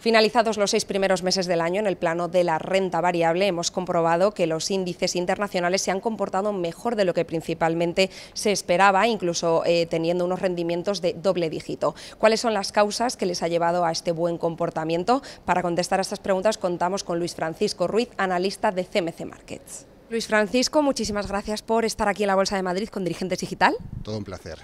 Finalizados los seis primeros meses del año en el plano de la renta variable, hemos comprobado que los índices internacionales se han comportado mejor de lo que principalmente se esperaba, incluso eh, teniendo unos rendimientos de doble dígito. ¿Cuáles son las causas que les ha llevado a este buen comportamiento? Para contestar a estas preguntas contamos con Luis Francisco Ruiz, analista de CMC Markets. Luis Francisco, muchísimas gracias por estar aquí en la Bolsa de Madrid con Dirigentes Digital. Todo un placer.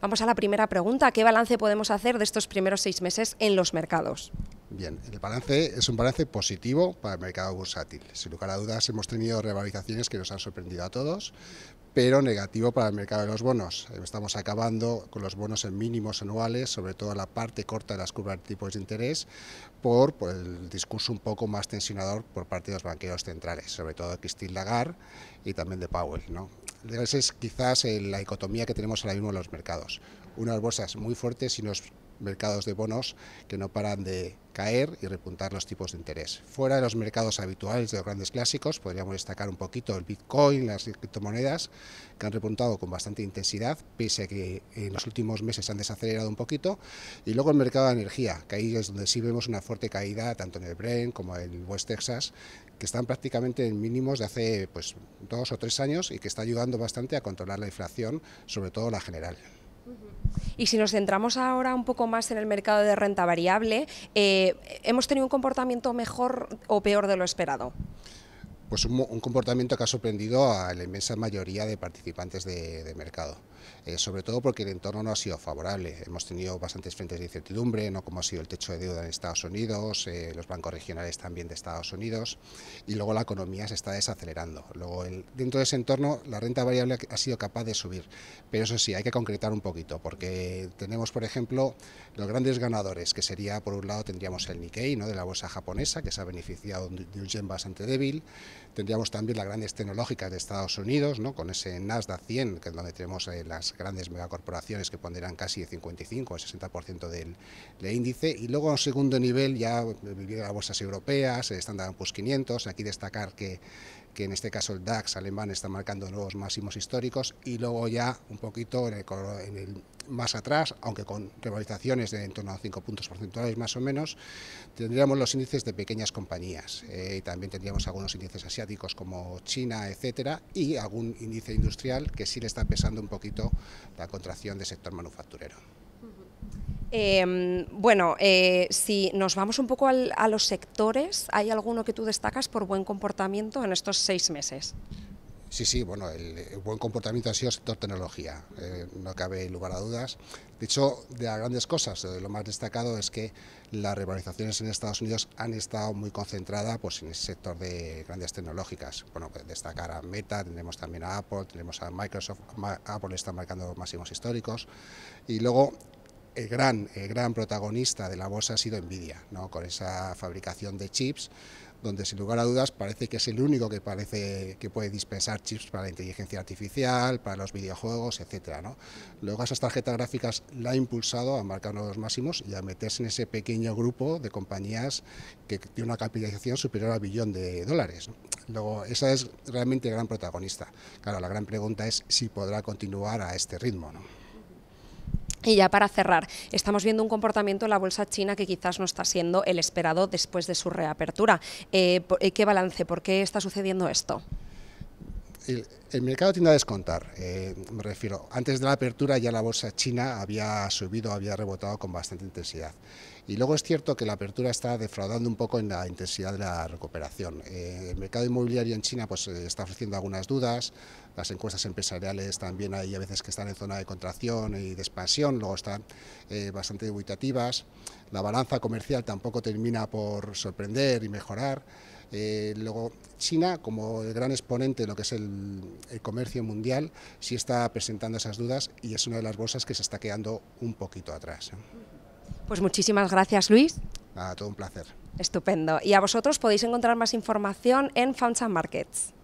Vamos a la primera pregunta. ¿Qué balance podemos hacer de estos primeros seis meses en los mercados? Bien, el balance es un balance positivo para el mercado bursátil. Sin lugar a dudas, hemos tenido revalorizaciones que nos han sorprendido a todos, pero negativo para el mercado de los bonos. Estamos acabando con los bonos en mínimos anuales, sobre todo la parte corta de las curvas de tipos de interés, por, el discurso un poco más tensionador por parte de los banqueros centrales, sobre todo de Christine Lagarde y también de Powell. ¿no? Esa es quizás eh, la dicotomía que tenemos ahora mismo en los mercados. Unas bolsas muy fuertes y nos mercados de bonos que no paran de caer y repuntar los tipos de interés. Fuera de los mercados habituales de los grandes clásicos, podríamos destacar un poquito el Bitcoin, las criptomonedas, que han repuntado con bastante intensidad, pese a que eh, en los últimos meses han desacelerado un poquito. Y luego el mercado de energía, que ahí es donde sí vemos una fuerte caída, tanto en el Brent como en el West Texas, que están prácticamente en mínimos de hace pues, dos o tres años y que está ayudando bastante a controlar la inflación, sobre todo la general. Y si nos centramos ahora un poco más en el mercado de renta variable, eh, ¿hemos tenido un comportamiento mejor o peor de lo esperado? Pues un, comportamiento que ha sorprendido a la inmensa mayoría de participantes de mercado. Eh, sobre todo porque el entorno no ha sido favorable. Hemos tenido bastantes frentes de incertidumbre, no como ha sido el techo de deuda en Estados Unidos, eh, los bancos regionales también de Estados Unidos, y luego la economía se está desacelerando. Luego, dentro de ese entorno, la renta variable ha sido capaz de subir, pero eso sí, hay que concretar un poquito, porque tenemos, por ejemplo, los grandes ganadores, que sería, por un lado, tendríamos el Nikkei, ¿no? de la bolsa japonesa, que se ha beneficiado de un yen bastante débil, tendríamos también las grandes tecnológicas de Estados Unidos, ¿no? con ese Nasdaq 100, que es donde tenemos eh, la grandes grandes megacorporaciones que pondrán casi el 55 o el 60% del, índice. Y luego, en segundo nivel, ya eh, las bolsas europeas, el dando Poor's 500. Aquí destacar que que en este caso el DAX alemán está marcando nuevos máximos históricos y luego ya un poquito en el, más atrás, aunque con revalorizaciones de en torno a 5 puntos porcentuales más o menos, tendríamos los índices de pequeñas compañías. Eh, y también tendríamos algunos índices asiáticos como China, etcétera, y algún índice industrial que sí le está pesando un poquito la contracción del sector manufacturero. Em, bueno, eh, si nos vamos un poco a los sectores, ¿hay alguno que tú destacas por buen comportamiento en estos seis meses? Sí, sí, bueno, el, buen comportamiento ha sido el sector tecnología, eh, no cabe lugar a dudas. De hecho, de grandes cosas, eh, lo más destacado es que las revalorizaciones en Estados Unidos han estado muy concentradas pues, en el sector de grandes tecnológicas. Bueno, pues, destacar a Meta, tenemos también a Apple, tenemos a Microsoft, Apple está marcando máximos históricos. Y luego el gran, gran protagonista de la bolsa ha sido Nvidia, con esa fabricación de chips, donde sin lugar a dudas parece que es el único que parece que puede dispensar chips para la inteligencia artificial, para los videojuegos, etcétera. Luego esas tarjetas gráficas la ha impulsado a marcar nuevos máximos y a meterse en ese pequeño grupo de compañías que tiene una capitalización superior al billón de dólares. Luego, esa es realmente el gran protagonista. Claro, la gran pregunta es si podrá continuar a este ritmo. Y ya para cerrar, estamos viendo un comportamiento en la bolsa china que quizás no está siendo el esperado después de su reapertura. Eh, eh, ¿Qué balance? ¿Por qué está sucediendo esto? el, mercado tiende a descontar. Eh, me refiero, antes de la apertura ya la bolsa china había subido, había rebotado con bastante intensidad. Y luego es cierto que la apertura está defraudando un poco en la intensidad de la recuperación. Eh, el mercado inmobiliario en China pues, eh, está ofreciendo algunas dudas, las encuestas empresariales también hay a veces que están en zona de contracción y de expansión, luego están bastante dubitativas, la balanza comercial tampoco termina por sorprender y mejorar. Eh, luego, China, como el gran exponente de lo que es el, comercio mundial, sí está presentando esas dudas y es una de las bolsas que se está quedando un poquito atrás. ¿eh? Pues muchísimas gracias, Luis. todo un placer. Estupendo. Y a vosotros podéis encontrar más información en Funds and Markets.